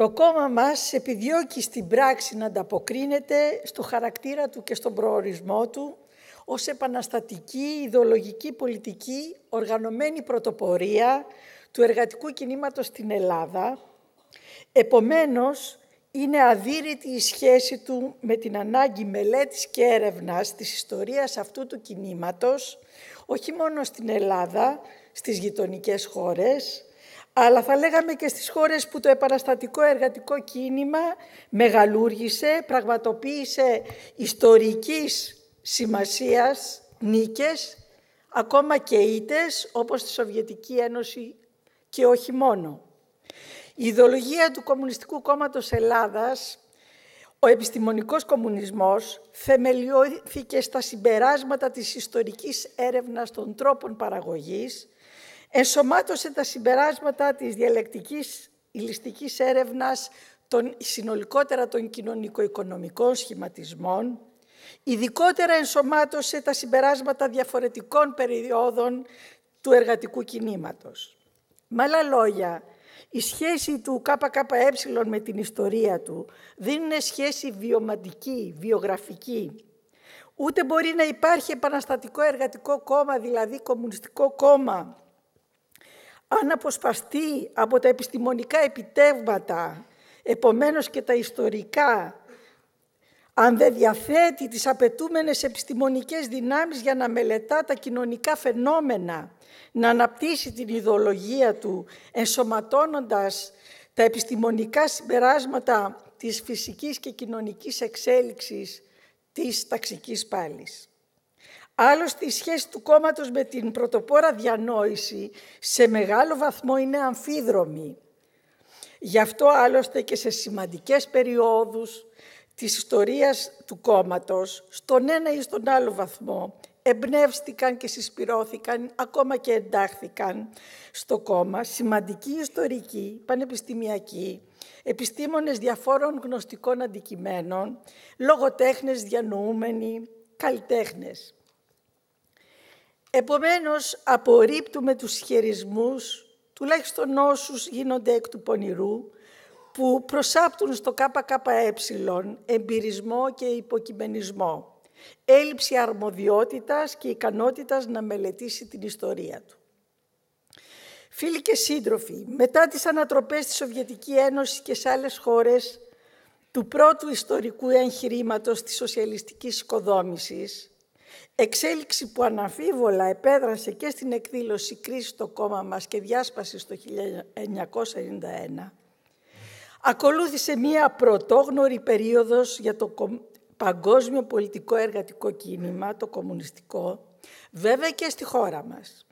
Το κόμμα μας επιδιώκει στην πράξη να ανταποκρίνεται στο χαρακτήρα του και στον προορισμό του ως επαναστατική, ιδεολογική, πολιτική, οργανωμένη πρωτοπορία του εργατικού κινήματος στην Ελλάδα. Επομένως, είναι αδύρυτη η σχέση του με την ανάγκη μελέτης και έρευνας της ιστορίας αυτού του κινήματος, όχι μόνο στην Ελλάδα, στις γειτονικές χώρες, αλλά θα λέγαμε και στις χώρες που το επαναστατικό εργατικό κίνημα μεγαλούργησε, πραγματοποίησε ιστορικής σημασίας νίκες, ακόμα και ήτες, όπως τη Σοβιετική Ένωση και όχι μόνο. Η ιδεολογία του Κομμουνιστικού Κόμματος Ελλάδας, ο επιστημονικός κομμουνισμός, θεμελιώθηκε στα συμπεράσματα της ιστορικής έρευνας των τρόπων παραγωγής, ενσωμάτωσε τα συμπεράσματα της διαλεκτικής ηλιστικής έρευνας των συνολικότερα των κοινωνικο-οικονομικών σχηματισμών, ειδικότερα ενσωμάτωσε τα συμπεράσματα διαφορετικών περιόδων του εργατικού κινήματος. Με άλλα λόγια, η σχέση του ΚΚΕ με την ιστορία του δεν είναι σχέση βιωματική, βιογραφική. Ούτε μπορεί να υπάρχει επαναστατικό εργατικό κόμμα, δηλαδή κομμουνιστικό κόμμα, αν αποσπαστεί από τα επιστημονικά επιτεύγματα, επομένως και τα ιστορικά, αν δεν διαθέτει τις απαιτούμενες επιστημονικές δυνάμεις για να μελετά τα κοινωνικά φαινόμενα, να αναπτύσσει την ιδεολογία του, ενσωματώνοντας τα επιστημονικά συμπεράσματα της φυσικής και κοινωνικής εξέλιξης της ταξικής πάλης. Άλλωστε, η σχέση του κόμματος με την πρωτοπόρα διανόηση σε μεγάλο βαθμό είναι αμφίδρομη. Γι' αυτό άλλωστε και σε σημαντικές περιόδους της ιστορίας του κόμματος, στον ένα ή στον άλλο βαθμό, εμπνεύστηκαν και συσπηρώθηκαν, ακόμα και εντάχθηκαν στο κόμμα, σημαντικοί ιστορικοί, πανεπιστημιακοί, επιστήμονες διαφόρων γνωστικών αντικειμένων, λογοτέχνες διανοούμενοι, καλλιτέχνες. Επομένως, απορρίπτουμε τους χειρισμούς, τουλάχιστον όσους γίνονται εκ του πονηρού, που προσάπτουν στο ΚΚΕ εμπειρισμό και υποκειμενισμό, έλλειψη αρμοδιότητας και ικανότητας να μελετήσει την ιστορία του. Φίλοι και σύντροφοι, μετά τις ανατροπές της Σοβιετική Ένωση και σε άλλες χώρες του πρώτου ιστορικού εγχειρήματος της σοσιαλιστικής οικοδόμησης, Εξέλιξη που αναφίβολα επέδρασε και στην εκδήλωση κρίση στο κόμμα μας και διάσπαση το 1991, ακολούθησε μία πρωτόγνωρη περίοδος για το παγκόσμιο πολιτικό εργατικό κίνημα, το κομμουνιστικό, βέβαια και στη χώρα μας.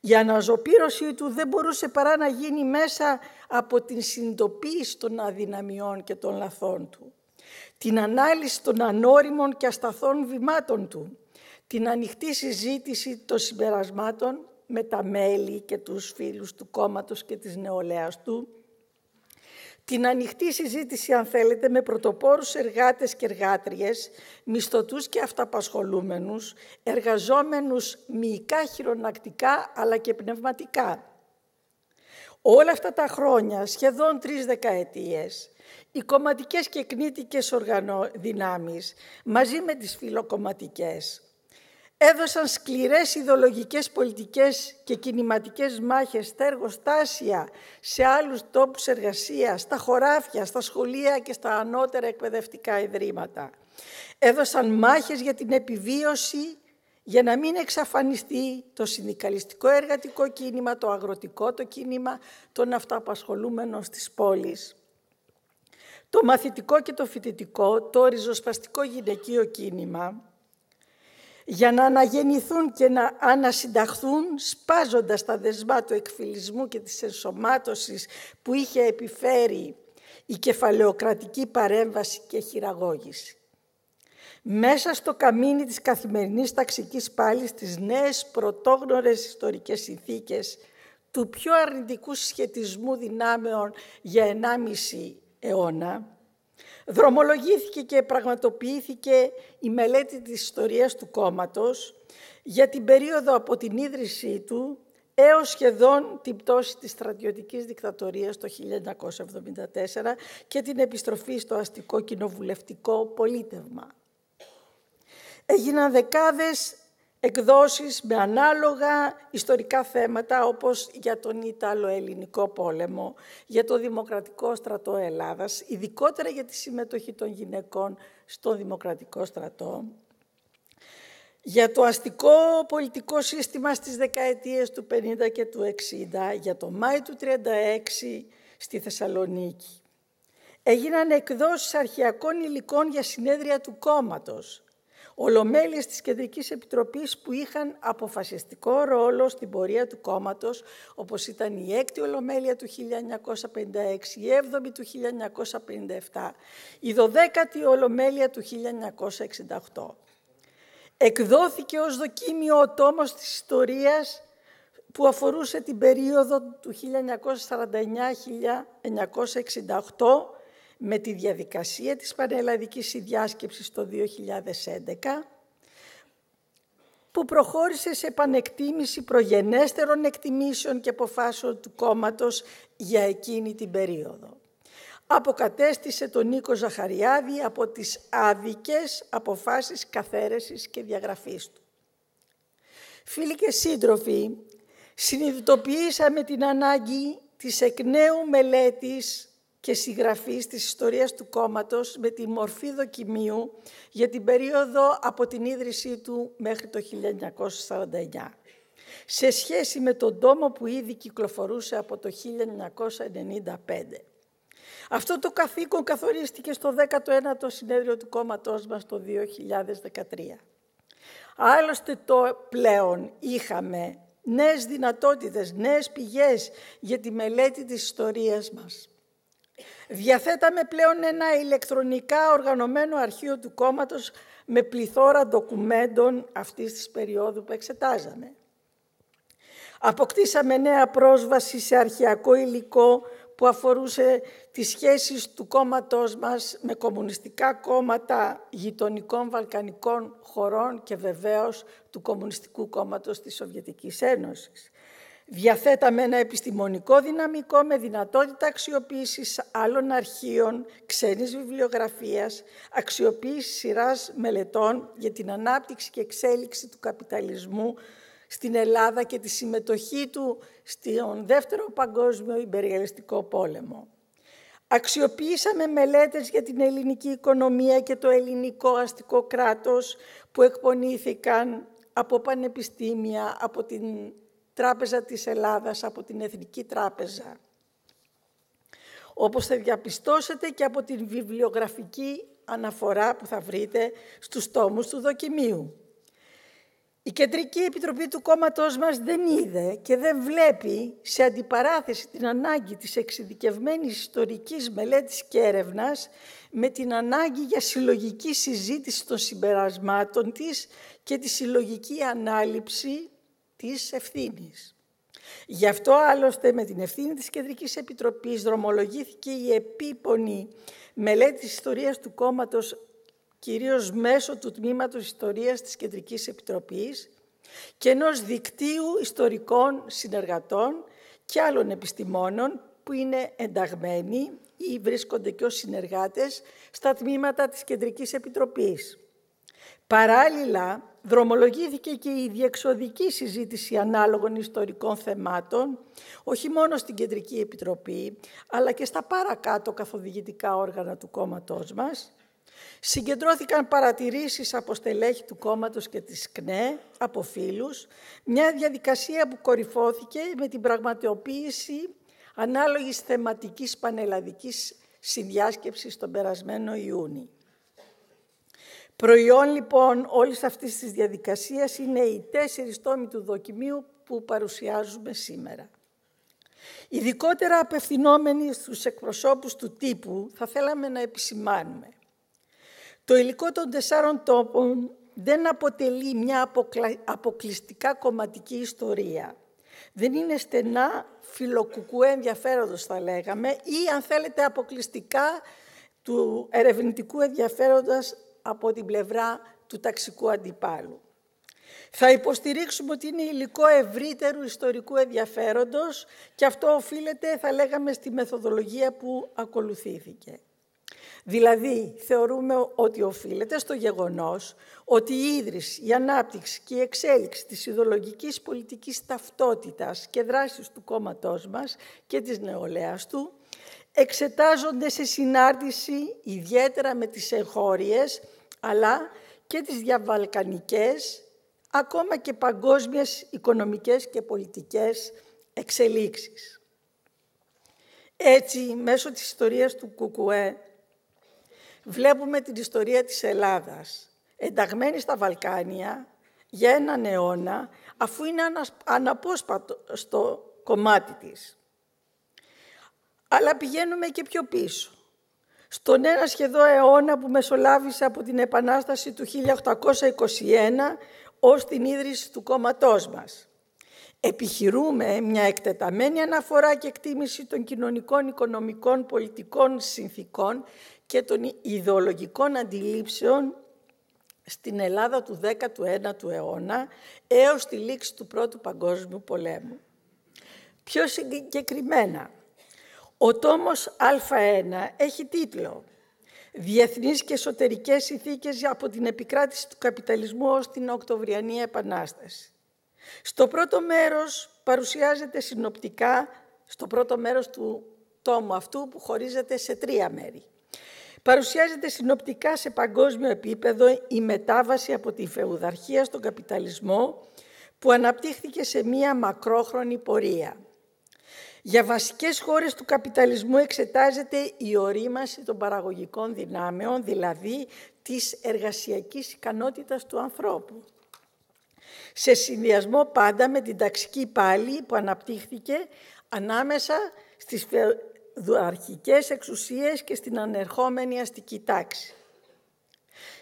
Η αναζωπήρωσή του δεν μπορούσε παρά να γίνει μέσα από την συνειδητοποίηση των αδυναμιών και των λαθών του, την ανάλυση των ανώριμων και ασταθών βημάτων του, την ανοιχτή συζήτηση των συμπερασμάτων με τα μέλη και τους φίλους του κόμματος και της νεολαίας του, την ανοιχτή συζήτηση, αν θέλετε, με πρωτοπόρους εργάτες και εργάτριες, μισθωτούς και αυταπασχολούμενους, εργαζόμενους μυϊκά, χειρονακτικά, αλλά και πνευματικά. Όλα αυτά τα χρόνια, σχεδόν τρεις δεκαετίες, οι κομματικές και κνήτικες οργανοδυνάμεις, μαζί με τις φιλοκομματικές, έδωσαν σκληρές ιδεολογικές πολιτικές και κινηματικές μάχες στα εργοστάσια, σε άλλους τόπους εργασίας, στα χωράφια, στα σχολεία και στα ανώτερα εκπαιδευτικά ιδρύματα. Έδωσαν μάχες για την επιβίωση, για να μην εξαφανιστεί το συνδικαλιστικό εργατικό κίνημα, το αγροτικό το κίνημα των αυτοαπασχολούμενων στις πόλεις. Το μαθητικό και το φοιτητικό, το ριζοσπαστικό γυναικείο κίνημα, για να αναγεννηθούν και να ανασυνταχθούν, σπάζοντας τα δεσμά του εκφυλισμού και της ενσωμάτωσης που είχε επιφέρει η κεφαλαιοκρατική παρέμβαση και χειραγώγηση. Μέσα στο καμίνι της καθημερινής ταξικής πάλης τις νέες πρωτόγνωρες ιστορικές συνθήκες του πιο αρνητικού σχετισμού δυνάμεων για 1,5 αιώνα, Δρομολογήθηκε και πραγματοποιήθηκε η μελέτη της ιστορίας του κόμματος για την περίοδο από την ίδρυσή του έως σχεδόν την πτώση της στρατιωτικής δικτατορίας το 1974 και την επιστροφή στο αστικό κοινοβουλευτικό πολίτευμα. Έγιναν δεκάδες εκδόσεις με ανάλογα ιστορικά θέματα όπως για τον Ιταλο-Ελληνικό πόλεμο, για το Δημοκρατικό στρατό Ελλάδας, ειδικότερα για τη συμμετοχή των γυναικών στο Δημοκρατικό στρατό, για το αστικό πολιτικό σύστημα στις δεκαετίες του 50 και του 60, για το Μάη του 36 στη Θεσσαλονίκη. Έγιναν εκδόσεις αρχαιακών υλικών για συνέδρια του κόμματος, ολομέλειες της Κεντρικής Επιτροπής που είχαν αποφασιστικό ρόλο στην πορεία του κόμματος, όπως ήταν η έκτη ολομέλεια του 1956, η έβδομη του 1957, η δωδέκατη ολομέλεια του 1968. Εκδόθηκε ως δοκίμιο ο τόμος της ιστορίας που αφορούσε την περίοδο του 1949-1968 με τη διαδικασία της Πανελλαδικής Συνδιάσκεψης το 2011, που προχώρησε σε επανεκτίμηση προγενέστερων εκτιμήσεων και αποφάσεων του κόμματος για εκείνη την περίοδο. Αποκατέστησε τον Νίκο Ζαχαριάδη από τις άδικες αποφάσεις καθαίρεσης και διαγραφής του. Φίλοι και σύντροφοι, συνειδητοποιήσαμε την ανάγκη της εκ νέου μελέτης και συγγραφής της ιστορίας του κόμματος με τη μορφή δοκιμίου για την περίοδο από την ίδρυσή του μέχρι το 1949. Σε σχέση με τον τόμο που ήδη κυκλοφορούσε από το 1995. Αυτό το καθήκον καθορίστηκε στο 19ο συνέδριο του κόμματός μας το 2013. Άλλωστε το πλέον είχαμε νέες δυνατότητες, νέες πηγές για τη μελέτη της ιστορίας μας. Διαθέταμε πλέον ένα ηλεκτρονικά οργανωμένο αρχείο του κόμματος με πληθώρα ντοκουμέντων αυτής της περίοδου που εξετάζαμε. Αποκτήσαμε νέα πρόσβαση σε αρχαιακό υλικό που αφορούσε τις σχέσεις του κόμματός μας με κομμουνιστικά κόμματα γειτονικών βαλκανικών χωρών και βεβαίως του Κομμουνιστικού Κόμματος της Σοβιετικής Ένωσης. Διαθέταμε ένα επιστημονικό δυναμικό με δυνατότητα αξιοποίησης άλλων αρχείων, ξένης βιβλιογραφίας, αξιοποίησης σειράς μελετών για την ανάπτυξη και εξέλιξη του καπιταλισμού στην Ελλάδα και τη συμμετοχή του στον Δεύτερο Παγκόσμιο Υπεριαλιστικό Πόλεμο. Αξιοποίησαμε μελέτες για την ελληνική οικονομία και το ελληνικό αστικό κράτος που εκπονήθηκαν από πανεπιστήμια, από την Τράπεζα της Ελλάδας από την Εθνική Τράπεζα. Όπως θα διαπιστώσετε και από την βιβλιογραφική αναφορά που θα βρείτε στους τόμους του δοκιμίου. Η Κεντρική Επιτροπή του κόμματός μας δεν είδε και δεν βλέπει σε αντιπαράθεση την ανάγκη της εξειδικευμένης ιστορικής μελέτης και έρευνας με την ανάγκη για συλλογική συζήτηση των συμπερασμάτων της και τη συλλογική ανάληψη της ευθύνης. Γι' αυτό άλλωστε με την ευθύνη της Κεντρικής Επιτροπής δρομολογήθηκε η επίπονη μελέτη της ιστορίας του κόμματος κυρίως μέσω του τμήματος ιστορίας της Κεντρικής Επιτροπής και ενός δικτύου ιστορικών συνεργατών και άλλων επιστημόνων που είναι ενταγμένοι ή βρίσκονται και ως συνεργάτες στα τμήματα της Κεντρικής Επιτροπής. Παράλληλα, Δρομολογήθηκε και η διεξοδική συζήτηση ανάλογων ιστορικών θεμάτων, όχι μόνο στην Κεντρική Επιτροπή, αλλά και στα παρακάτω καθοδηγητικά όργανα του κόμματός μας. Συγκεντρώθηκαν παρατηρήσεις από στελέχη του κόμματος και της ΚΝΕ, από φίλους, μια διαδικασία που κορυφώθηκε με την πραγματοποίηση ανάλογης θεματικής πανελλαδικής συνδιάσκεψης τον περασμένο Ιούνι. Προϊόν λοιπόν όλης αυτής της διαδικασίας είναι οι τέσσερις τόμοι του δοκιμίου που παρουσιάζουμε σήμερα. Ειδικότερα απευθυνόμενοι στους εκπροσώπους του τύπου θα θέλαμε να επισημάνουμε. Το υλικό των τεσσάρων τόπων δεν αποτελεί μια αποκλειστικά κομματική ιστορία. Δεν είναι στενά φιλοκουκουέ ενδιαφέροντος θα λέγαμε ή αν θέλετε αποκλειστικά του ερευνητικού ενδιαφέροντας από την πλευρά του ταξικού αντιπάλου. Θα υποστηρίξουμε ότι είναι υλικό ευρύτερου ιστορικού ενδιαφέροντος και αυτό οφείλεται, θα λέγαμε, στη μεθοδολογία που ακολουθήθηκε. Δηλαδή, θεωρούμε ότι οφείλεται στο γεγονός ότι η ίδρυση, η ανάπτυξη και η εξέλιξη της ιδεολογικής πολιτικής ταυτότητας και δράσης του κόμματός μας και της νεολαίας του εξετάζονται σε συνάρτηση ιδιαίτερα με τις εγχώριες αλλά και τις διαβαλκανικές, ακόμα και παγκόσμιες οικονομικές και πολιτικές εξελίξεις. Έτσι, μέσω της ιστορίας του Κουκουέ, βλέπουμε την ιστορία της Ελλάδας, ενταγμένη στα Βαλκάνια για έναν αιώνα, αφού είναι αναπόσπατο στο κομμάτι της. Αλλά πηγαίνουμε και πιο πίσω στον ένα σχεδόν αιώνα που μεσολάβησε από την Επανάσταση του 1821 ως την ίδρυση του κόμματός μας. Επιχειρούμε μια εκτεταμένη αναφορά και εκτίμηση των κοινωνικών, οικονομικών, πολιτικών συνθήκων και των ιδεολογικών αντιλήψεων στην Ελλάδα του 19ου αιώνα έως τη λήξη του Πρώτου Παγκόσμιου Πολέμου. Πιο συγκεκριμένα, ο τόμος Α1 έχει τίτλο «Διεθνείς και εσωτερικές συνθήκες από την επικράτηση του καπιταλισμού ως την Οκτωβριανή Επανάσταση». Στο πρώτο μέρος παρουσιάζεται συνοπτικά, στο πρώτο μέρος του τόμου αυτού που χωρίζεται σε τρία μέρη. Παρουσιάζεται συνοπτικά σε παγκόσμιο επίπεδο η μετάβαση από τη φεουδαρχία στον καπιταλισμό που αναπτύχθηκε σε μία μακρόχρονη πορεία – για βασικές χώρες του καπιταλισμού εξετάζεται η ορίμαση των παραγωγικών δυνάμεων, δηλαδή της εργασιακής ικανότητας του ανθρώπου. Σε συνδυασμό πάντα με την ταξική πάλη που αναπτύχθηκε ανάμεσα στις αρχικές εξουσίες και στην ανερχόμενη αστική τάξη.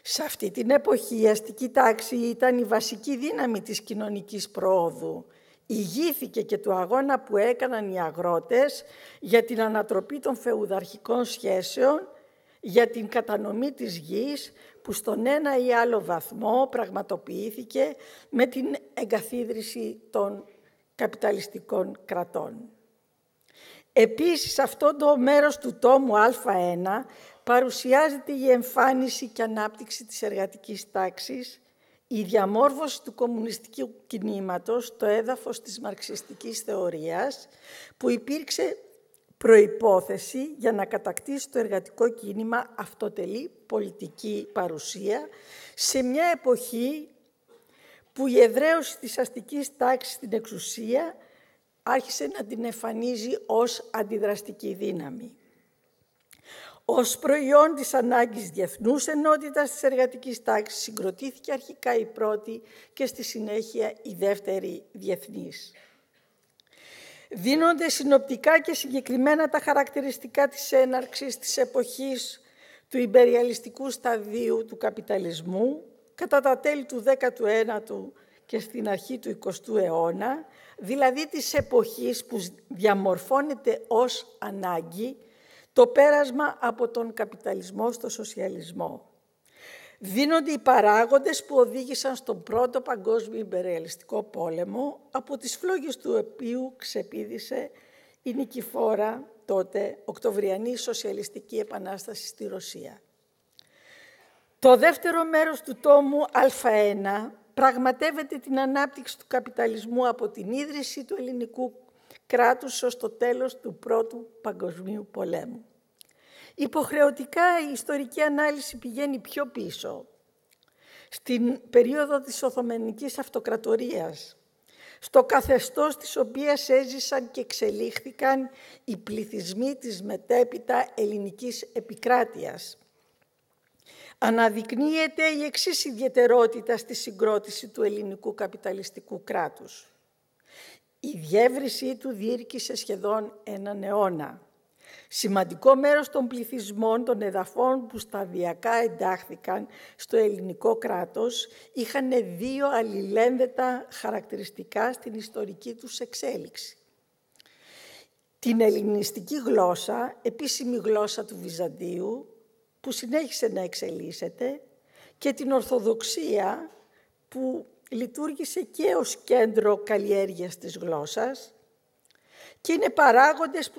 Σε αυτή την εποχή η αστική τάξη ήταν η βασική δύναμη της κοινωνικής προόδου ηγήθηκε και του αγώνα που έκαναν οι αγρότες για την ανατροπή των φεουδαρχικών σχέσεων, για την κατανομή της γης που στον ένα ή άλλο βαθμό πραγματοποιήθηκε με την εγκαθίδρυση των καπιταλιστικών κρατών. Επίσης, αυτό το μέρος του τόμου Α1 παρουσιάζεται η εμφάνιση και ανάπτυξη της εργατικής τάξης, η διαμόρφωση του κομμουνιστικού κινήματος, το έδαφος της μαρξιστικής θεωρίας, που υπήρξε προϋπόθεση για να κατακτήσει το εργατικό κίνημα αυτοτελή πολιτική παρουσία σε μια εποχή που η εδραίωση της αστικής τάξης στην εξουσία άρχισε να την εμφανίζει ως αντιδραστική δύναμη. Ως προϊόν της ανάγκης διεθνούς ενότητας της εργατικής τάξης συγκροτήθηκε αρχικά η πρώτη και στη συνέχεια η δεύτερη διεθνής. Δίνονται συνοπτικά και συγκεκριμένα τα χαρακτηριστικά της έναρξης της εποχής του υπεριαλιστικού σταδίου του καπιταλισμού κατά τα τέλη του 19ου και στην αρχή του 20ου αιώνα, δηλαδή της εποχής που διαμορφώνεται ως ανάγκη το πέρασμα από τον καπιταλισμό στο σοσιαλισμό. Δίνονται οι παράγοντες που οδήγησαν στον πρώτο παγκόσμιο υπερεαλιστικό πόλεμο, από τις φλόγες του οποίου ξεπίδησε η νικηφόρα τότε Οκτωβριανή Σοσιαλιστική Επανάσταση στη Ρωσία. Το δεύτερο μέρος του τόμου Α1 πραγματεύεται την ανάπτυξη του καπιταλισμού από την ίδρυση του ελληνικού κράτους ως το τέλος του Πρώτου Παγκοσμίου Πολέμου. Υποχρεωτικά η ιστορική ανάλυση πηγαίνει πιο πίσω, στην περίοδο της Οθωμανικής Αυτοκρατορίας, στο καθεστώς της οποίας έζησαν και εξελίχθηκαν οι πληθυσμοί της μετέπειτα ελληνικής επικράτειας. Αναδεικνύεται η εξής ιδιαιτερότητα στη συγκρότηση του ελληνικού καπιταλιστικού κράτους. Η διεύρυνσή του διήρκησε σχεδόν έναν αιώνα. Σημαντικό μέρος των πληθυσμών των εδαφών που σταδιακά εντάχθηκαν στο ελληνικό κράτος είχαν δύο αλληλένδετα χαρακτηριστικά στην ιστορική τους εξέλιξη. Την ελληνιστική γλώσσα, επίσημη γλώσσα του Βυζαντίου, που συνέχισε να εξελίσσεται, και την Ορθοδοξία που λειτουργήσε και ως κέντρο καλλιέργειας της γλώσσας και είναι παράγοντες που,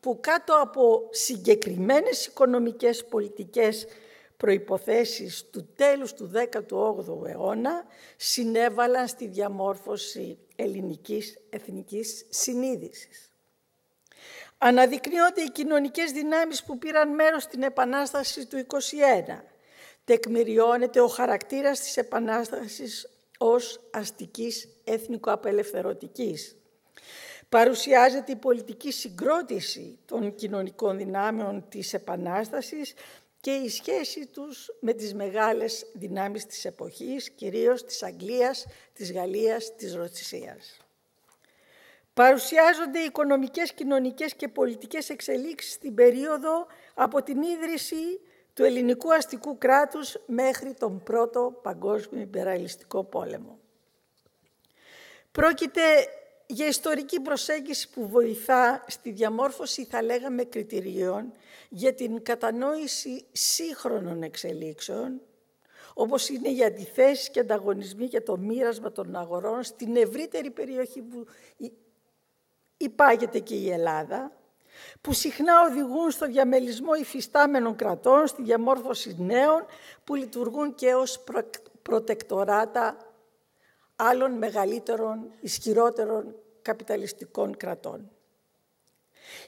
που κάτω από συγκεκριμένες οικονομικές πολιτικές προϋποθέσεις του τέλους του 18ου αιώνα συνέβαλαν στη διαμόρφωση ελληνικής εθνικής συνείδησης. Αναδεικνύονται οι κοινωνικές δυνάμεις που πήραν μέρος στην Επανάσταση του 21. Τεκμηριώνεται ο χαρακτήρας της Επανάστασης ως αστικής εθνικοαπελευθερωτικής. Παρουσιάζεται η πολιτική συγκρότηση των κοινωνικών δυνάμεων της Επανάστασης και η σχέση τους με τις μεγάλες δυνάμεις της εποχής, κυρίως της Αγγλίας, της Γαλλίας, της Ρωσίας. Παρουσιάζονται οι οικονομικές, κοινωνικές και πολιτικές εξελίξεις στην περίοδο από την ίδρυση του ελληνικού αστικού κράτους μέχρι τον Πρώτο Παγκόσμιο Υπεραλιστικό Πόλεμο. Πρόκειται για ιστορική προσέγγιση που βοηθά στη διαμόρφωση, θα λέγαμε, κριτηριών για την κατανόηση σύγχρονων εξελίξεων, όπως είναι οι αντιθέσεις και ανταγωνισμοί για το μοίρασμα των αγορών στην ευρύτερη περιοχή που υπάγεται και η Ελλάδα, που συχνά οδηγούν στο διαμελισμό υφιστάμενων κρατών, στη διαμόρφωση νέων, που λειτουργούν και ως προτεκτοράτα άλλων μεγαλύτερων, ισχυρότερων καπιταλιστικών κρατών.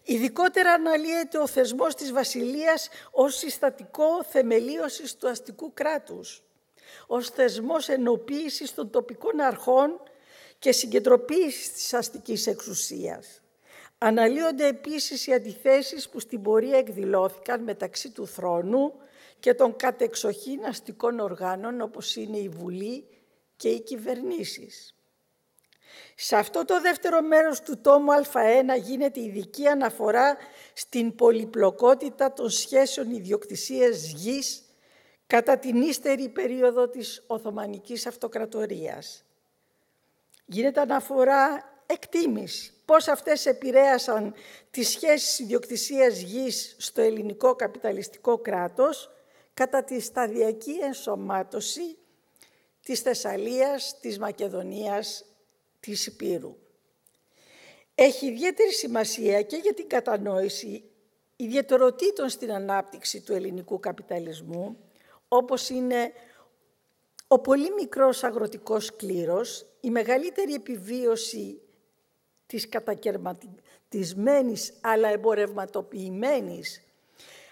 Ειδικότερα αναλύεται ο θεσμός της βασιλείας ως συστατικό θεμελίωσης του αστικού κράτους, ως θεσμός ενοποίησης των τοπικών αρχών και συγκεντροποίησης της αστικής εξουσίας. Αναλύονται επίσης οι αντιθέσεις που στην πορεία εκδηλώθηκαν μεταξύ του θρόνου και των κατεξοχήν αστικών οργάνων όπως είναι η Βουλή και οι κυβερνήσεις. Σε αυτό το δεύτερο μέρος του τόμου Α1 γίνεται ειδική αναφορά στην πολυπλοκότητα των σχέσεων ιδιοκτησίας γης κατά την ύστερη περίοδο της Οθωμανικής Αυτοκρατορίας. Γίνεται αναφορά εκτίμης πώς αυτές επηρέασαν τις σχέσεις ιδιοκτησίας γης στο ελληνικό καπιταλιστικό κράτος κατά τη σταδιακή ενσωμάτωση της Θεσσαλίας, της Μακεδονίας, της Υπήρου. Έχει ιδιαίτερη σημασία και για την κατανόηση ιδιαιτεροτήτων στην ανάπτυξη του ελληνικού καπιταλισμού, όπως είναι ο πολύ μικρός αγροτικός κλήρος, η μεγαλύτερη επιβίωση της κατακαιρματισμένης αλλά εμπορευματοποιημένης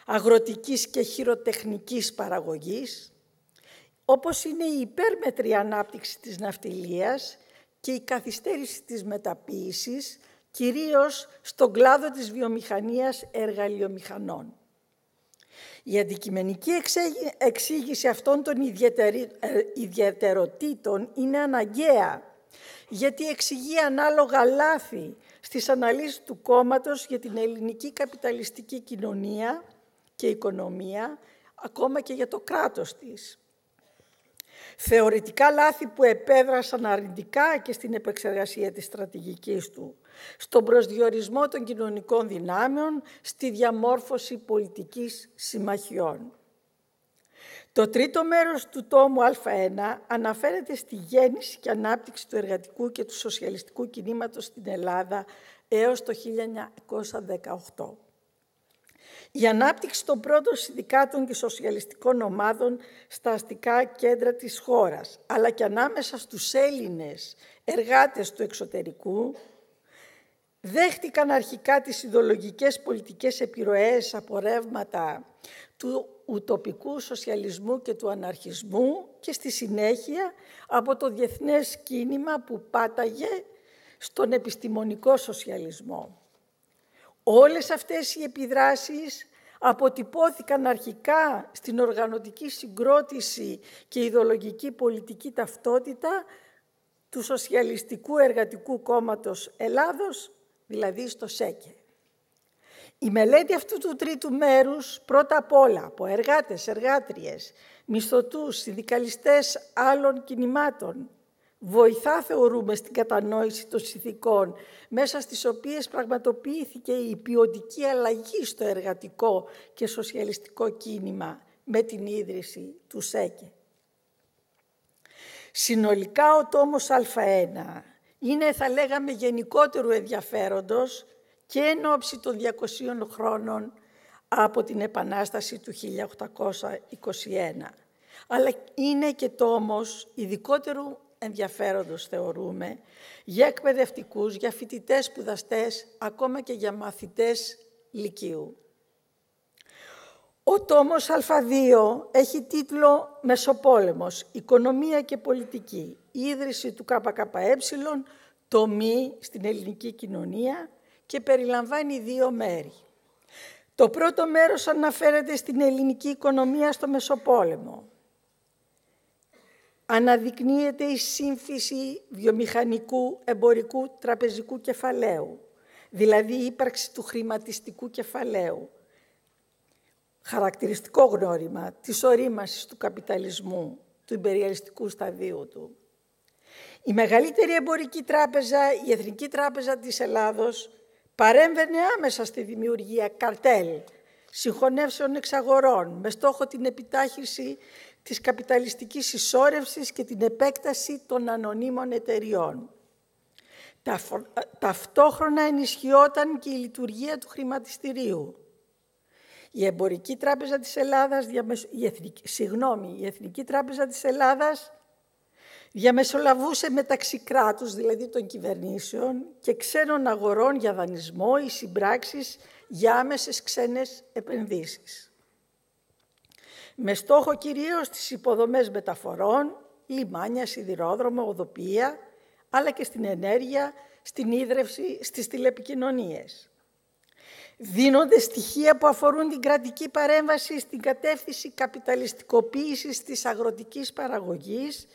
αγροτικής και χειροτεχνικής παραγωγής, όπως είναι η υπέρμετρη ανάπτυξη της ναυτιλίας και η καθυστέρηση της μεταποίησης, κυρίως στον κλάδο της βιομηχανίας εργαλειομηχανών. Η αντικειμενική εξήγηση αυτών των ε, ιδιαιτεροτήτων είναι αναγκαία γιατί εξηγεί ανάλογα λάθη στις αναλύσεις του κόμματος για την ελληνική καπιταλιστική κοινωνία και οικονομία, ακόμα και για το κράτος της. Θεωρητικά λάθη που επέδρασαν αρνητικά και στην επεξεργασία της στρατηγικής του, στον προσδιορισμό των κοινωνικών δυνάμεων, στη διαμόρφωση πολιτικής συμμαχιών. Το τρίτο μέρος του τόμου Α1 αναφέρεται στη γέννηση και ανάπτυξη του εργατικού και του σοσιαλιστικού κινήματος στην Ελλάδα έως το 1918. Η ανάπτυξη των πρώτων συνδικάτων και σοσιαλιστικών ομάδων στα αστικά κέντρα της χώρας, αλλά και ανάμεσα στους Έλληνες εργάτες του εξωτερικού, δέχτηκαν αρχικά τις ιδεολογικές πολιτικές επιρροές από ρεύματα του ουτοπικού σοσιαλισμού και του αναρχισμού και στη συνέχεια από το διεθνές κίνημα που πάταγε στον επιστημονικό σοσιαλισμό. Όλες αυτές οι επιδράσεις αποτυπώθηκαν αρχικά στην οργανωτική συγκρότηση και ιδεολογική πολιτική ταυτότητα του Σοσιαλιστικού Εργατικού Κόμματος Ελλάδος δηλαδή στο ΣΕΚΕ. Η μελέτη αυτού του τρίτου μέρους, πρώτα απ' όλα, από εργάτες, εργάτριες, μισθωτούς, συνδικαλιστές άλλων κινημάτων, βοηθά θεωρούμε στην κατανόηση των συνθηκών μέσα στις οποίες πραγματοποιήθηκε η ποιοτική αλλαγή στο εργατικό και σοσιαλιστικό κίνημα με την ίδρυση του ΣΕΚΕ. Συνολικά ο τόμος Α1 είναι, θα λέγαμε, γενικότερου ενδιαφέροντος και εν ώψη των 200 χρόνων από την Επανάσταση του 1821. Αλλά είναι και όμως ειδικότερου ενδιαφέροντος, θεωρούμε, για εκπαιδευτικούς, για φοιτητές, σπουδαστες ακόμα και για μαθητές λυκείου. Ο τόμος Α2 έχει τίτλο «Μεσοπόλεμος, οικονομία και πολιτική, η ίδρυση του ΚΚΕ, τομή στην ελληνική κοινωνία» και περιλαμβάνει δύο μέρη. Το πρώτο μέρος αναφέρεται στην ελληνική οικονομία στο Μεσοπόλεμο. Αναδεικνύεται η σύμφυση βιομηχανικού, εμπορικού, τραπεζικού κεφαλαίου, δηλαδή η ύπαρξη του χρηματιστικού κεφαλαίου, χαρακτηριστικό γνώριμα της ορίμασης του καπιταλισμού, του υπεριαλιστικού σταδίου του. Η μεγαλύτερη εμπορική τράπεζα, η Εθνική Τράπεζα της Ελλάδος, παρέμβαινε άμεσα στη δημιουργία καρτέλ, συγχωνεύσεων εξαγορών, με στόχο την επιτάχυνση της καπιταλιστικής ισόρευσης και την επέκταση των ανωνύμων εταιριών. Ταυτόχρονα ενισχυόταν και η λειτουργία του χρηματιστηρίου, η Εμπορική Τράπεζα της Ελλάδας, η Εθνική, συγγνώμη, η Εθνική Τράπεζα της Ελλάδας διαμεσολαβούσε μεταξύ κράτους, δηλαδή των κυβερνήσεων, και ξένων αγορών για δανεισμό ή συμπράξεις για άμεσες ξένες επενδύσεις. Με στόχο κυρίως τις υποδομές μεταφορών, λιμάνια, σιδηρόδρομο, οδοπία, αλλά και στην ενέργεια, στην ίδρευση, στις τηλεπικοινωνίες δίνονται στοιχεία που αφορούν την κρατική παρέμβαση στην κατεύθυνση καπιταλιστικοποίησης της αγροτικής παραγωγής,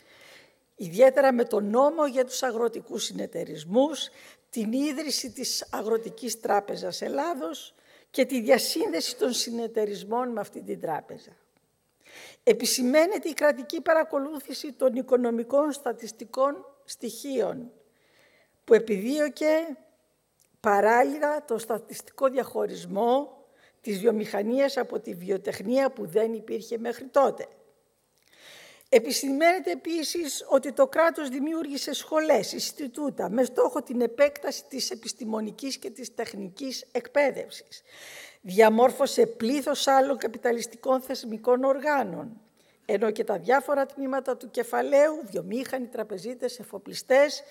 ιδιαίτερα με το νόμο για τους αγροτικούς συνεταιρισμούς, την ίδρυση της Αγροτικής Τράπεζας Ελλάδος και τη διασύνδεση των συνεταιρισμών με αυτή την τράπεζα. Επισημαίνεται η κρατική παρακολούθηση των οικονομικών στατιστικών στοιχείων που επιδίωκε παράλληλα το στατιστικό διαχωρισμό της βιομηχανίας από τη βιοτεχνία που δεν υπήρχε μέχρι τότε. Επισημαίνεται επίσης ότι το κράτος δημιούργησε σχολές, ιστιτούτα, με στόχο την επέκταση της επιστημονικής και της τεχνικής εκπαίδευσης. Διαμόρφωσε πλήθος άλλων καπιταλιστικών θεσμικών οργάνων, ενώ και τα διάφορα τμήματα του κεφαλαίου, βιομήχανοι, τραπεζίτες, εφοπλιστές,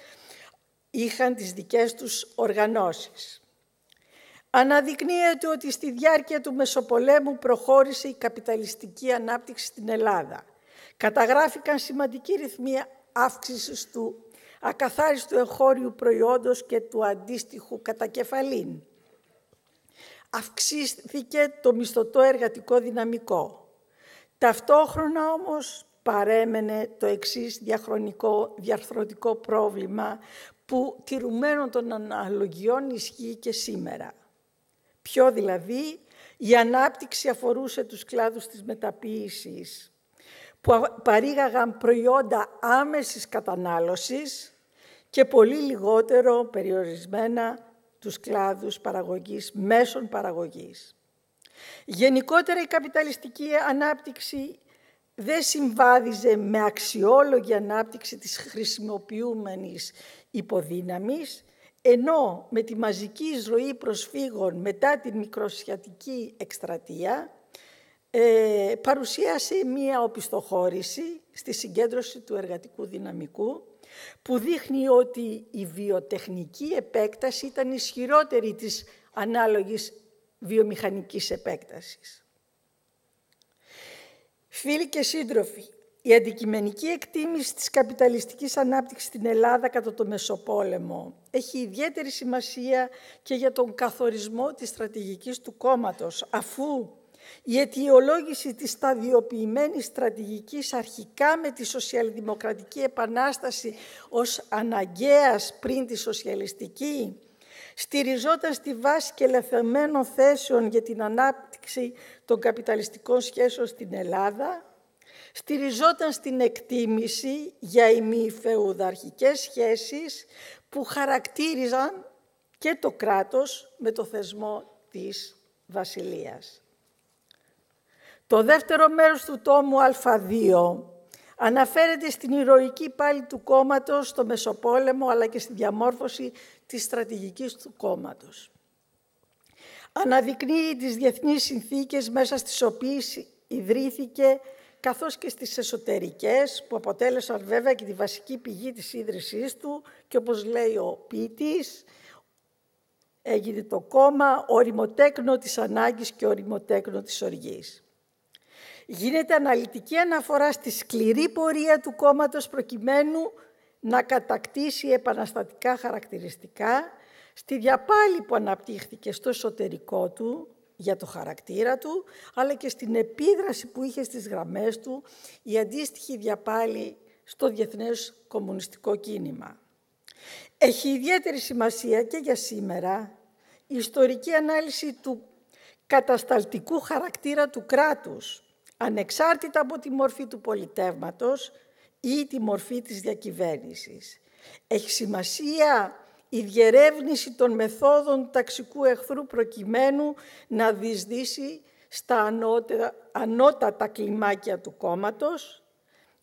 είχαν τις δικές τους οργανώσεις. Αναδεικνύεται ότι στη διάρκεια του Μεσοπολέμου προχώρησε η καπιταλιστική ανάπτυξη στην Ελλάδα. Καταγράφηκαν σημαντική ρυθμία αύξησης του ακαθάριστου εγχώριου προϊόντος και του αντίστοιχου κατακεφαλήν. Αυξήθηκε το μισθωτό εργατικό δυναμικό. Ταυτόχρονα όμως παρέμενε το εξής διαχρονικό, διαρθρωτικό πρόβλημα που τηρουμένων των αναλογιών ισχύει και σήμερα. Πιο δηλαδή, η ανάπτυξη αφορούσε τους κλάδους της μεταποίησης, που παρήγαγαν προϊόντα άμεσης κατανάλωσης και πολύ λιγότερο περιορισμένα τους κλάδους παραγωγής, μέσων παραγωγής. Γενικότερα η καπιταλιστική ανάπτυξη δεν συμβάδιζε με αξιόλογη ανάπτυξη της χρησιμοποιούμενης υποδύναμης, ενώ με τη μαζική εισρωή προσφύγων μετά την μικροσιατική εκστρατεία ε, παρουσίασε μία οπισθοχώρηση στη συγκέντρωση του εργατικού δυναμικού που δείχνει ότι η βιοτεχνική επέκταση ήταν ισχυρότερη της ανάλογης βιομηχανικής επέκτασης. Φίλοι και σύντροφοι, η αντικειμενική εκτίμηση της καπιταλιστικής ανάπτυξης στην Ελλάδα κατά το Μεσοπόλεμο έχει ιδιαίτερη σημασία και για τον καθορισμό της στρατηγικής του κόμματος, αφού η αιτιολόγηση της σταδιοποιημένης στρατηγικής αρχικά με τη σοσιαλδημοκρατική επανάσταση ως αναγκαίας πριν τη σοσιαλιστική στηριζόταν στη βάση και θέσεων για την ανάπτυξη των καπιταλιστικών σχέσεων στην Ελλάδα, στηριζόταν στην εκτίμηση για οι ημιφεουδαρχικές σχέσεις που χαρακτήριζαν και το κράτος με το θεσμό της βασιλείας. Το δεύτερο μέρος του τόμου Α2 Αναφέρεται στην ηρωική πάλι του κόμματος στο Μεσοπόλεμο αλλά και στη διαμόρφωση της στρατηγικής του κόμματος. Αναδεικνύει τις διεθνείς συνθήκες μέσα στις οποίες ιδρύθηκε καθώς και στις εσωτερικές που αποτέλεσαν βέβαια και τη βασική πηγή της ίδρυσής του και όπως λέει ο ποιητής έγινε το κόμμα οριμοτέκνο της ανάγκης και οριμοτέκνο της οργής. Γίνεται αναλυτική αναφορά στη σκληρή πορεία του κόμματος προκειμένου να κατακτήσει επαναστατικά χαρακτηριστικά, στη διαπάλη που αναπτύχθηκε στο εσωτερικό του για το χαρακτήρα του, αλλά και στην επίδραση που είχε στις γραμμές του η αντίστοιχη διαπάλη στο διεθνές κομμουνιστικό κίνημα. Έχει ιδιαίτερη σημασία και για σήμερα η ιστορική ανάλυση του κατασταλτικού χαρακτήρα του κράτους ανεξάρτητα από τη μορφή του πολιτεύματος ή τη μορφή της διακυβέρνησης. Έχει σημασία η διερεύνηση των μεθόδων ταξικού εχθρού προκειμένου να διεισδύσει στα ανώτερα, ανώτατα κλιμάκια του κόμματος.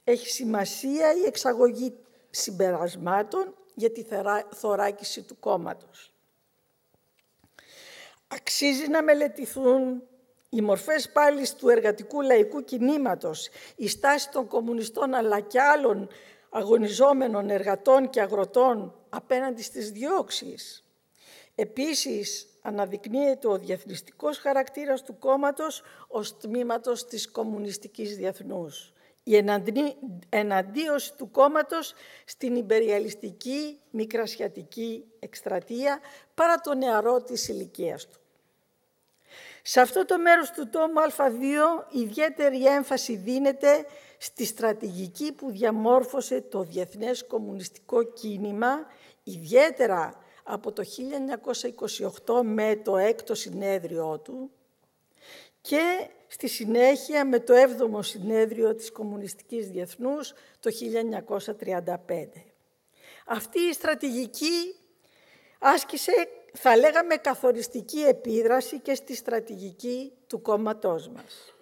Έχει σημασία η διερευνηση των μεθοδων ταξικου εχθρου προκειμενου να δυσδυσει στα ανωτερα συμπερασμάτων για τη θωράκιση του κόμματος. Αξίζει να μελετηθούν οι μορφές πάλι του εργατικού λαϊκού κινήματος, η στάση των κομμουνιστών αλλά και άλλων αγωνιζόμενων εργατών και αγροτών απέναντι στις διώξεις. Επίσης, αναδεικνύεται ο διεθνιστικός χαρακτήρας του κόμματος ως τμήματος της κομμουνιστικής διεθνούς. Η εναντίωση του κόμματος στην υπεριαλιστική μικρασιατική εκστρατεία παρά το νεαρό της ηλικίας του. Σε αυτό το μέρος του τόμου Α2 ιδιαίτερη έμφαση δίνεται στη στρατηγική που διαμόρφωσε το Διεθνές Κομμουνιστικό Κίνημα, ιδιαίτερα από το 1928 με το έκτο συνέδριό του και στη συνέχεια με το 7ο συνέδριο της Κομμουνιστικής Διεθνούς το 1935. Αυτή η στρατηγική άσκησε θα λέγαμε καθοριστική επίδραση και στη στρατηγική του κόμματός μας.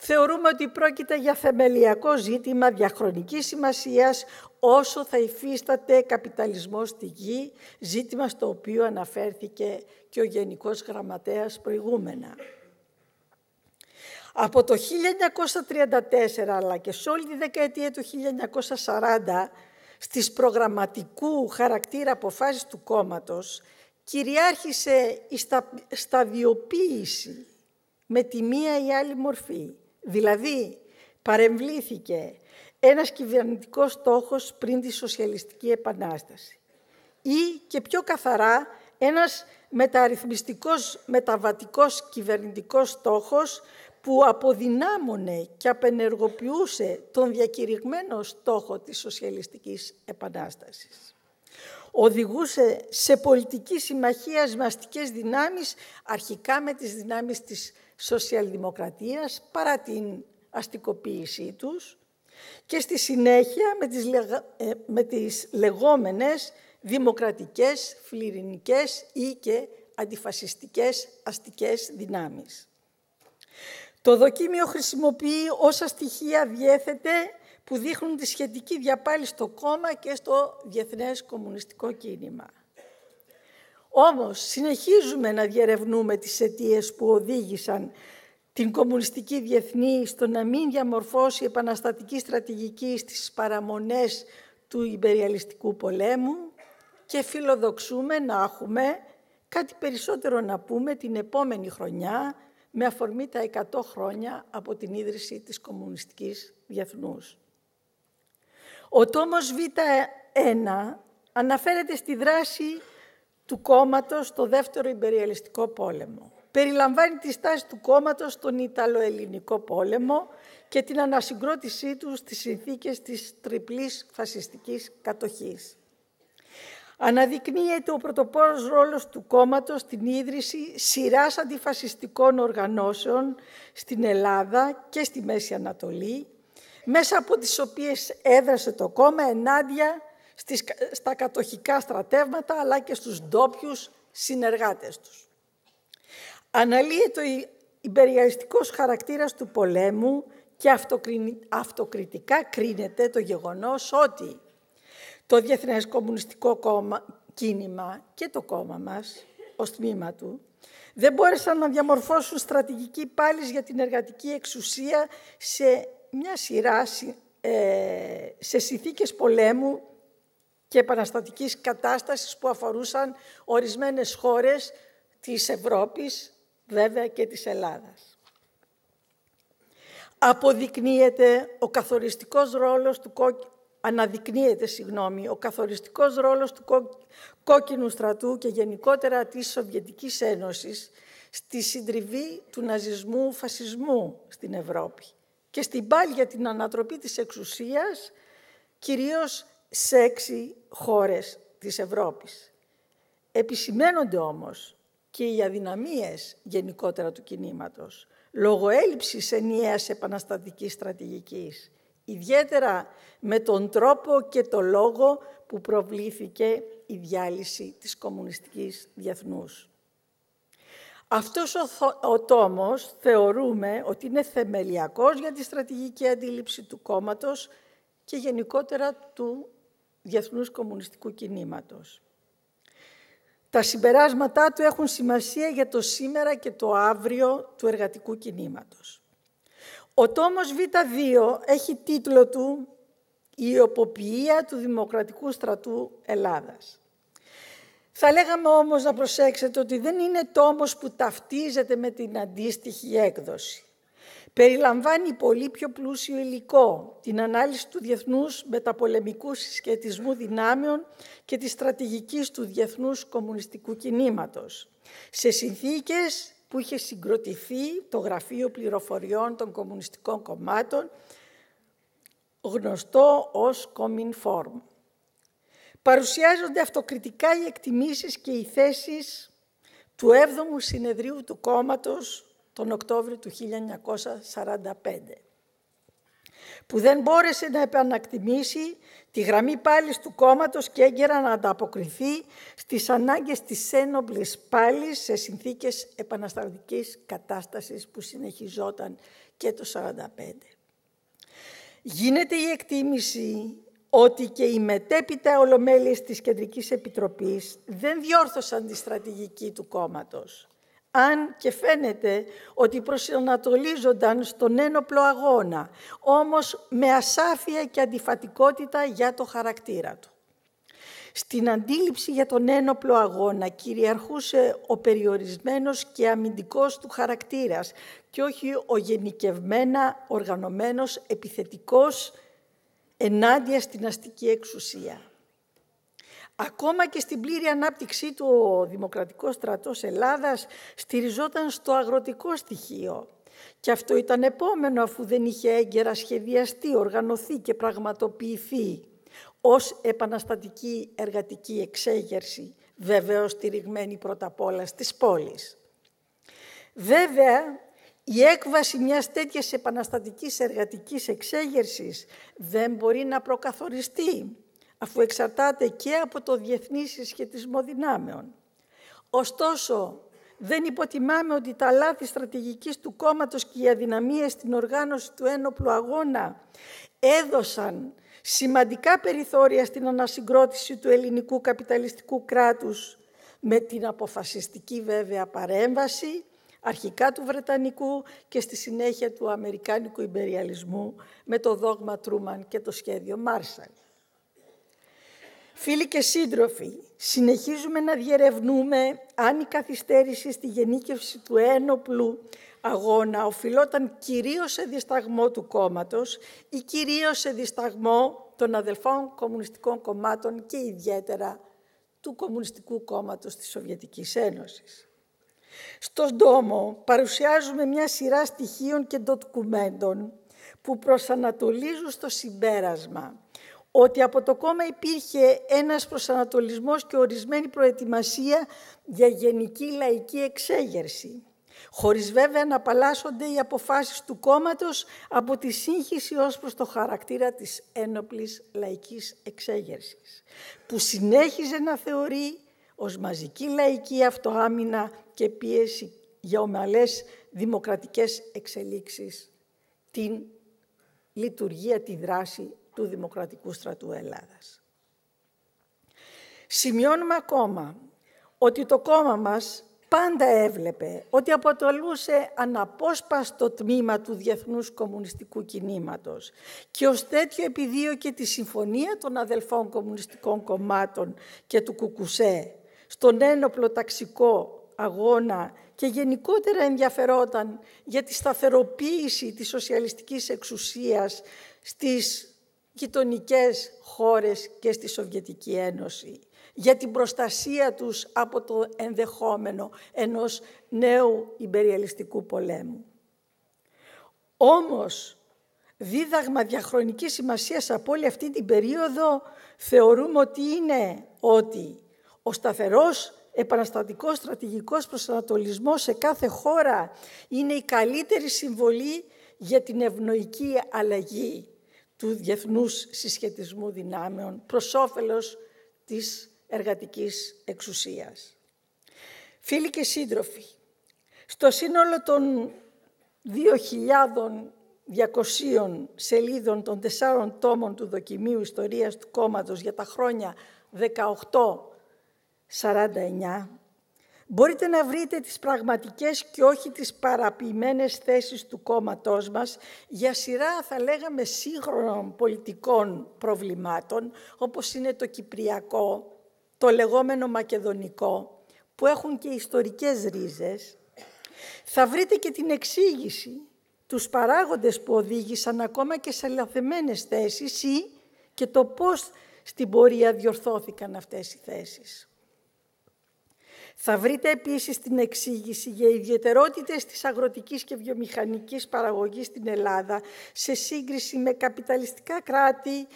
Θεωρούμε ότι πρόκειται για θεμελιακό ζήτημα διαχρονικής σημασίας όσο θα υφίσταται καπιταλισμός στη γη, ζήτημα στο οποίο αναφέρθηκε και ο Γενικός Γραμματέας προηγούμενα. Από το 1934 αλλά και σε όλη τη δεκαετία του 1940 στις προγραμματικού χαρακτήρα αποφάσεις του κόμματος κυριάρχησε η στα, σταδιοποίηση με τη μία ή άλλη μορφή. Δηλαδή, παρεμβλήθηκε ένας κυβερνητικός στόχος πριν τη Σοσιαλιστική Επανάσταση ή και πιο καθαρά ένας μεταρρυθμιστικός, μεταβατικός κυβερνητικός στόχος που αποδυνάμωνε και απενεργοποιούσε τον διακηρυγμένο στόχο της σοσιαλιστικής επανάστασης. Οδηγούσε σε πολιτική συμμαχία με αστικές δυνάμεις, αρχικά με τις δυνάμεις της σοσιαλδημοκρατίας, παρά την αστικοποίησή τους, και στη συνέχεια με τις, ε, με τις λεγόμενες δημοκρατικές, φληρινικές ή και αντιφασιστικές αστικές δυνάμεις. Το δοκίμιο χρησιμοποιεί όσα στοιχεία διέθετε που δείχνουν τη σχετική διαπάλη στο κόμμα και στο διεθνές κομμουνιστικό κίνημα. Όμως, συνεχίζουμε να διερευνούμε τις αιτίες που οδήγησαν την κομμουνιστική διεθνή στο να μην διαμορφώσει επαναστατική στρατηγική στις παραμονές του υπεριαλιστικού πολέμου και φιλοδοξούμε να έχουμε κάτι περισσότερο να πούμε την επόμενη χρονιά με αφορμή τα 100 χρόνια από την ίδρυση της Κομμουνιστικής Διεθνούς. Ο τόμος Β1 αναφέρεται στη δράση του κόμματος στο δεύτερο Ιμπεριαλιστικό πόλεμο. Περιλαμβάνει τη στάση του κόμματος στον Ιταλοελληνικό πόλεμο και την ανασυγκρότησή του στις συνθήκες της τριπλής φασιστικής κατοχής. Αναδεικνύεται ο πρωτοπόρος ρόλος του κόμματος στην ίδρυση σειράς αντιφασιστικών οργανώσεων στην Ελλάδα και στη Μέση Ανατολή, μέσα από τις οποίες έδρασε το κόμμα ενάντια στις, στα κατοχικά στρατεύματα αλλά και στους ντόπιους συνεργάτες τους. Αναλύεται ο υπεριαλιστικός χαρακτήρας του πολέμου και αυτοκριτικά κρίνεται το γεγονός ότι το Διεθνές Κομμουνιστικό Κίνημα και το κόμμα μας, ως τμήμα του, δεν μπόρεσαν να διαμορφώσουν στρατηγική πάλι για την εργατική εξουσία σε μια σειρά ε, σε συνθήκες πολέμου και επαναστατικής κατάστασης που αφορούσαν ορισμένες χώρες της Ευρώπης, βέβαια και της Ελλάδας. Αποδεικνύεται ο καθοριστικός ρόλος του, αναδεικνύεται συγγνώμη, ο καθοριστικός ρόλος του κόκκινου στρατού και γενικότερα της Σοβιετικής Ένωσης στη συντριβή του ναζισμού-φασισμού στην Ευρώπη και στην πάλη για την ανατροπή της εξουσίας, κυρίως σε έξι χώρες της Ευρώπης. Επισημένονται όμως και οι αδυναμίες γενικότερα του κινήματος, λόγω έλλειψης ενιαίας επαναστατικής στρατηγικής ιδιαίτερα με τον τρόπο και το λόγο που προβλήθηκε η διάλυση της κομμουνιστικής διεθνούς. Αυτός ο, ο τόμος θεωρούμε ότι είναι θεμελιακός για τη στρατηγική αντίληψη του κόμματος και γενικότερα του διεθνούς κομμουνιστικού κινήματος. Τα συμπεράσματά του έχουν σημασία για το σήμερα και το αύριο του εργατικού κινήματος. Ο τόμος Β2 έχει τίτλο του «Η οποποιία του Δημοκρατικού Στρατού Ελλάδας». Θα λέγαμε όμως να προσέξετε ότι δεν είναι τόμος που ταυτίζεται με την αντίστοιχη έκδοση. Περιλαμβάνει πολύ πιο πλούσιο υλικό, την ανάλυση του διεθνούς μεταπολεμικού συσχετισμού δυνάμεων και της στρατηγικής του διεθνούς κομμουνιστικού κινήματος, σε συνθήκες που είχε συγκροτηθεί το Γραφείο Πληροφοριών των Κομμουνιστικών Κομμάτων, γνωστό ως Form. Παρουσιάζονται αυτοκριτικά οι εκτιμήσεις και οι θέσεις του 7ου Συνεδρίου του Κόμματος τον Οκτώβριο του 1945, που δεν μπόρεσε να επανακτιμήσει τη γραμμή πάλης του κόμματος και έγκαιρα να ανταποκριθεί στις ανάγκες της ένοπλης πάλης σε συνθήκες επαναστατικής κατάστασης που συνεχιζόταν και το 1945. Γίνεται η εκτίμηση ότι και οι μετέπειτα ολομέλειες της Κεντρικής Επιτροπής δεν διόρθωσαν τη στρατηγική του κόμματος αν και φαίνεται ότι προσανατολίζονταν στον ένοπλο αγώνα, όμως με ασάφεια και αντιφατικότητα για το χαρακτήρα του. Στην αντίληψη για τον ένοπλο αγώνα κυριαρχούσε ο περιορισμένος και αμυντικός του χαρακτήρας και όχι ο γενικευμένα οργανωμένος επιθετικός ενάντια στην αστική εξουσία. Ακόμα και στην πλήρη ανάπτυξή του ο Δημοκρατικός στρατός Ελλάδας στηριζόταν στο αγροτικό στοιχείο. Και αυτό ήταν επόμενο αφού δεν είχε έγκαιρα σχεδιαστεί, οργανωθεί και πραγματοποιηθεί ως επαναστατική εργατική εξέγερση, βεβαίως στηριγμένη πρώτα απ' όλα στις πόλεις. Βέβαια, η έκβαση μιας τέτοιας επαναστατικής εργατικής εξέγερσης δεν μπορεί να προκαθοριστεί αφού εξαρτάται και από το διεθνής συσχετισμό δυνάμεων. Ωστόσο, δεν υποτιμάμε ότι τα λάθη στρατηγικής του κόμματος και οι αδυναμίες στην οργάνωση του ένοπλου αγώνα έδωσαν σημαντικά περιθώρια στην ανασυγκρότηση του ελληνικού καπιταλιστικού κράτους με την αποφασιστική βέβαια παρέμβαση αρχικά του Βρετανικού και στη συνέχεια του Αμερικάνικου Ιμπεριαλισμού με το δόγμα Τρούμαν και το σχέδιο Μάρσαλ. Φίλοι και σύντροφοι, συνεχίζουμε να διερευνούμε αν η καθυστέρηση στη γενίκευση του ένοπλου αγώνα οφειλόταν κυρίως σε δισταγμό του κόμματος ή κυρίως σε δισταγμό των αδελφών κομμουνιστικών κομμάτων και ιδιαίτερα του Κομμουνιστικού Κόμματος της Σοβιετικής Ένωσης. Στον τόμο παρουσιάζουμε μια σειρά στοιχείων και ντοκουμέντων που προσανατολίζουν στο συμπέρασμα ότι από το κόμμα υπήρχε ένας προσανατολισμός και ορισμένη προετοιμασία για γενική λαϊκή εξέγερση. Χωρίς βέβαια να απαλλάσσονται οι αποφάσεις του κόμματος από τη σύγχυση ως προς το χαρακτήρα της ένοπλης λαϊκής εξέγερσης, που συνέχιζε να θεωρεί ως μαζική λαϊκή αυτοάμυνα και πίεση για ομαλές δημοκρατικές εξελίξεις την λειτουργία, τη δράση του Δημοκρατικού Στρατού Ελλάδας. Σημειώνουμε ακόμα ότι το κόμμα μας πάντα έβλεπε ότι αποτελούσε αναπόσπαστο τμήμα του διεθνούς κομμουνιστικού κινήματος και ως τέτοιο επιδίωκε τη συμφωνία των αδελφών κομμουνιστικών κομμάτων και του Κουκουσέ στον ένοπλο ταξικό αγώνα και γενικότερα ενδιαφερόταν για τη σταθεροποίηση της σοσιαλιστικής εξουσίας στις γειτονικές χώρες και στη Σοβιετική Ένωση, για την προστασία τους από το ενδεχόμενο ενός νέου υπεριαλιστικού πολέμου. Όμως, δίδαγμα διαχρονικής σημασίας από όλη αυτή την περίοδο θεωρούμε ότι είναι ότι ο σταθερός επαναστατικός στρατηγικός προσανατολισμός σε κάθε χώρα είναι η καλύτερη συμβολή για την ευνοϊκή αλλαγή του διεθνούς συσχετισμού δυνάμεων προς όφελος της εργατικής εξουσίας. Φίλοι και σύντροφοι, στο σύνολο των 2.200 σελίδων των τεσσάρων τόμων του Δοκιμίου Ιστορίας του Κόμματος για τα χρόνια 1849, Μπορείτε να βρείτε τις πραγματικές και όχι τις παραποιημένες θέσεις του κόμματός μας για σειρά, θα λέγαμε, σύγχρονων πολιτικών προβλημάτων, όπως είναι το κυπριακό, το λεγόμενο μακεδονικό, που έχουν και ιστορικές ρίζες. Θα βρείτε και την εξήγηση τους παράγοντες που οδήγησαν ακόμα και σε λαθεμένες θέσεις ή και το πώς στην πορεία διορθώθηκαν αυτές οι θέσεις. Θα βρείτε επίσης την εξήγηση για ιδιαιτερότητες της αγροτικής και βιομηχανικής παραγωγής στην Ελλάδα σε σύγκριση με καπιταλιστικά κράτη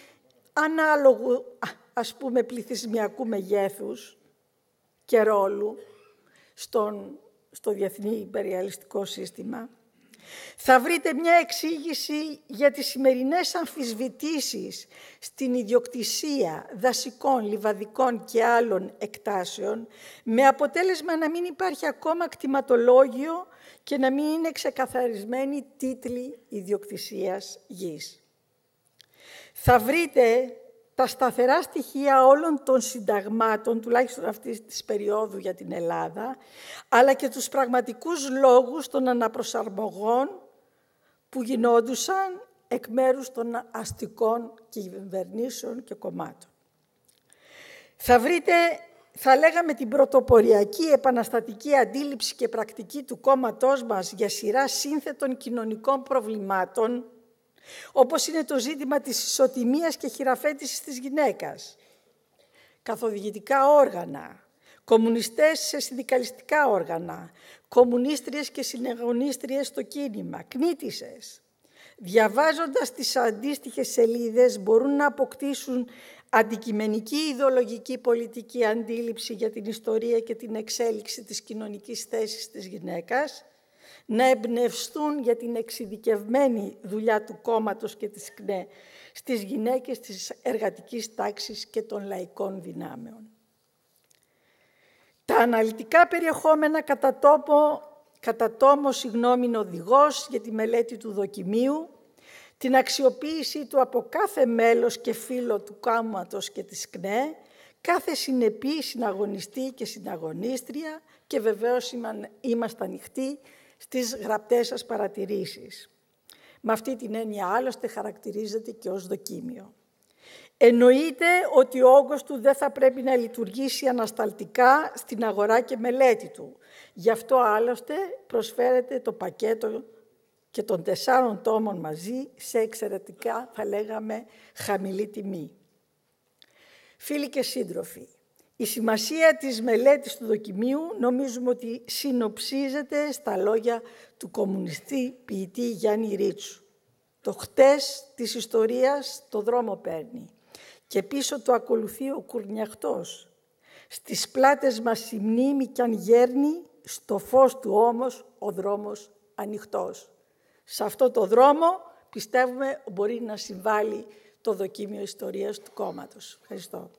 ανάλογου, ας πούμε, πληθυσμιακού μεγέθους και ρόλου στον, στο διεθνή υπεριαλιστικό σύστημα. Θα βρείτε μια εξήγηση για τις σημερινές αμφισβητήσεις στην ιδιοκτησία δασικών, λιβαδικών και άλλων εκτάσεων, με αποτέλεσμα να μην υπάρχει ακόμα κτηματολόγιο και να μην είναι ξεκαθαρισμένοι τίτλοι ιδιοκτησίας γης. Θα βρείτε τα σταθερά στοιχεία όλων των συνταγμάτων, τουλάχιστον αυτής της περίοδου για την Ελλάδα, αλλά και τους πραγματικούς λόγους των αναπροσαρμογών που γινόντουσαν εκ μέρους των αστικών κυβερνήσεων και κομμάτων. Θα βρείτε, θα λέγαμε, την πρωτοποριακή επαναστατική αντίληψη και πρακτική του κόμματός μας για σειρά σύνθετων κοινωνικών προβλημάτων όπως είναι το ζήτημα της ισοτιμίας και χειραφέτησης της γυναίκας. Καθοδηγητικά όργανα, κομμουνιστές σε συνδικαλιστικά όργανα, κομμουνίστριες και συνεγωνίστριες στο κίνημα, κνήτησες. Διαβάζοντας τις αντίστοιχες σελίδες μπορούν να αποκτήσουν αντικειμενική ιδεολογική πολιτική αντίληψη για την ιστορία και την εξέλιξη της κοινωνικής θέσης της γυναίκας, να εμπνευστούν για την εξειδικευμένη δουλειά του κόμματος και της ΚΝΕ στις γυναίκες της εργατικής τάξης και των λαϊκών δυνάμεων. Τα αναλυτικά περιεχόμενα κατά, τόπο, κατά τόμο οδηγός για τη μελέτη του δοκιμίου, την αξιοποίησή του από κάθε μέλος και φίλο του κόμματος και της ΚΝΕ, κάθε συνεπή συναγωνιστή και συναγωνίστρια και βεβαίως είμαστε ανοιχτοί στις γραπτές σας παρατηρήσεις. Με αυτή την έννοια άλλωστε χαρακτηρίζεται και ως δοκίμιο. Εννοείται ότι ο όγκος του δεν θα πρέπει να λειτουργήσει ανασταλτικά στην αγορά και μελέτη του. Γι' αυτό άλλωστε προσφέρεται το πακέτο και των τεσσάρων τόμων μαζί σε εξαιρετικά, θα λέγαμε, χαμηλή τιμή. Φίλοι και σύντροφοι, η σημασία της μελέτης του δοκιμίου νομίζουμε ότι συνοψίζεται στα λόγια του κομμουνιστή ποιητή Γιάννη Ρίτσου. Το χτες της ιστορίας το δρόμο παίρνει και πίσω το ακολουθεί ο κουρνιαχτός. Στις πλάτες μας η μνήμη κι αν γέρνει, στο φως του όμως ο δρόμος ανοιχτός. Σε αυτό το δρόμο πιστεύουμε μπορεί να συμβάλλει το δοκίμιο ιστορίας του κόμματος. Ευχαριστώ.